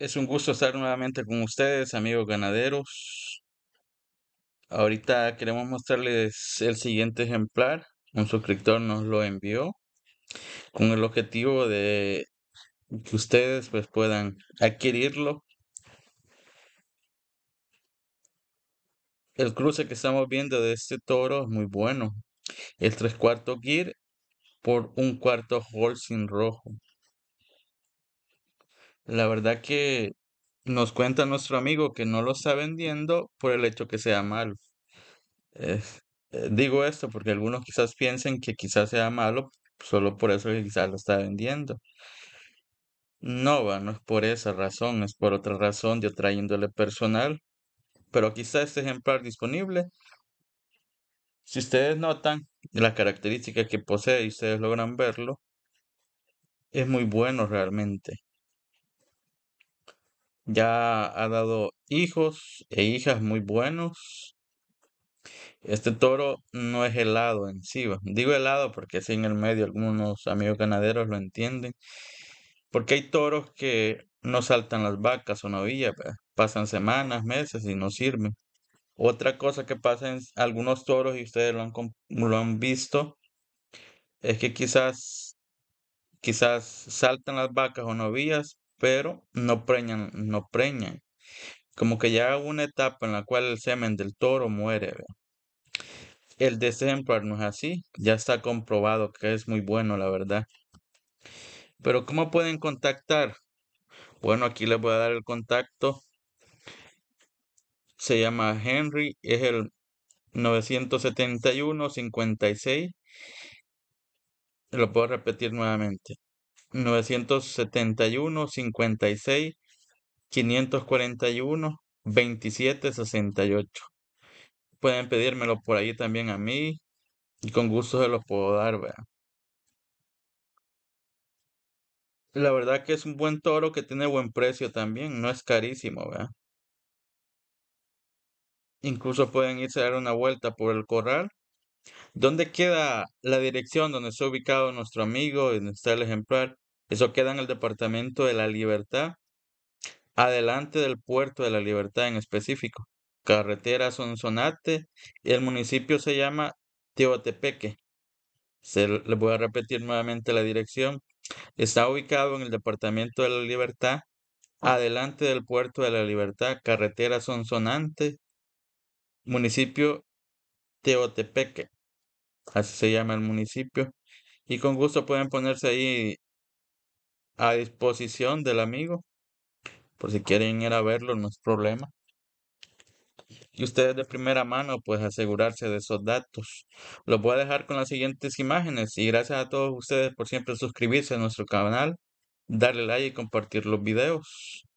Es un gusto estar nuevamente con ustedes, amigos ganaderos. Ahorita queremos mostrarles el siguiente ejemplar. Un suscriptor nos lo envió con el objetivo de que ustedes pues, puedan adquirirlo. El cruce que estamos viendo de este toro es muy bueno. El tres cuartos gear por un cuarto sin rojo. La verdad que nos cuenta nuestro amigo que no lo está vendiendo por el hecho que sea malo. Eh, eh, digo esto porque algunos quizás piensen que quizás sea malo solo por eso que quizás lo está vendiendo. No, va, no es por esa razón, es por otra razón de trayéndole personal. Pero aquí está este ejemplar disponible. Si ustedes notan la característica que posee y ustedes logran verlo, es muy bueno realmente. Ya ha dado hijos e hijas muy buenos. Este toro no es helado en sí. Digo helado porque si en el medio algunos amigos ganaderos lo entienden. Porque hay toros que no saltan las vacas o novillas, pasan semanas, meses y no sirven. Otra cosa que pasa en algunos toros, y ustedes lo han, lo han visto, es que quizás, quizás saltan las vacas o novillas pero no preñan, no preñan. Como que ya una etapa en la cual el semen del toro muere. El de este ejemplar no es así, ya está comprobado que es muy bueno, la verdad. Pero ¿cómo pueden contactar? Bueno, aquí les voy a dar el contacto. Se llama Henry, es el 971-56. Lo puedo repetir nuevamente. 971 56 541 68. Pueden pedírmelo por ahí también a mí y con gusto se los puedo dar, vea La verdad que es un buen toro que tiene buen precio también, no es carísimo, vea Incluso pueden irse a dar una vuelta por el corral ¿Dónde queda la dirección donde está ubicado nuestro amigo y donde está el ejemplar? Eso queda en el Departamento de la Libertad, adelante del Puerto de la Libertad en específico. Carretera Sonsonate, y el municipio se llama Teotepeque. Se, les voy a repetir nuevamente la dirección. Está ubicado en el Departamento de la Libertad, adelante del Puerto de la Libertad, carretera Sonsonate, municipio Teotepeque, así se llama el municipio. Y con gusto pueden ponerse ahí a disposición del amigo. Por si quieren ir a verlo, no es problema. Y ustedes de primera mano, pues asegurarse de esos datos. Los voy a dejar con las siguientes imágenes. Y gracias a todos ustedes por siempre suscribirse a nuestro canal, darle like y compartir los videos.